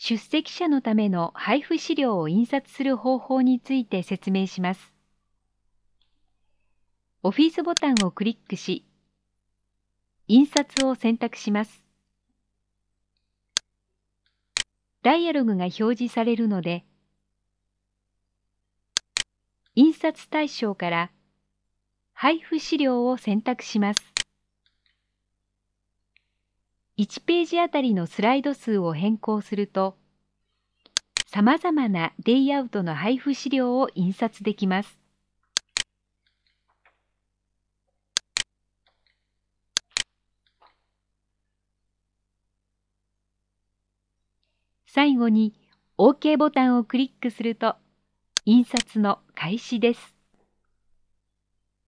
出席者のための配布資料を印刷する方法について説明します。オフィスボタンをクリックし、印刷を選択します。ダイアログが表示されるので、印刷対象から配布資料を選択します。1ページあたりのスライド数を変更すると、さまざまなレイアウトの配布資料を印刷できます。最後に OK ボタンをクリックすると、印刷の開始です。